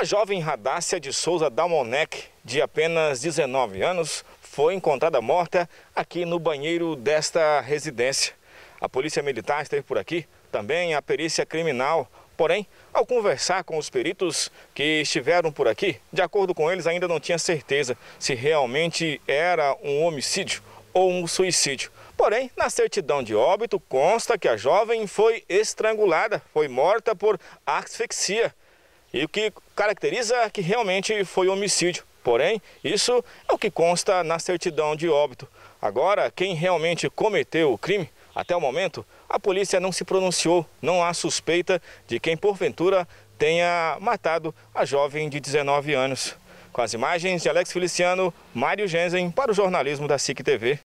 A jovem Radácia de Souza Dalmonec, de apenas 19 anos, foi encontrada morta aqui no banheiro desta residência. A Polícia Militar esteve por aqui, também a perícia criminal. Porém, ao conversar com os peritos que estiveram por aqui, de acordo com eles, ainda não tinha certeza se realmente era um homicídio ou um suicídio. Porém, na certidão de óbito consta que a jovem foi estrangulada, foi morta por asfixia. E o que caracteriza que realmente foi homicídio. Porém, isso é o que consta na certidão de óbito. Agora, quem realmente cometeu o crime, até o momento, a polícia não se pronunciou. Não há suspeita de quem, porventura, tenha matado a jovem de 19 anos. Com as imagens de Alex Feliciano, Mário Genzen, para o jornalismo da SIC TV.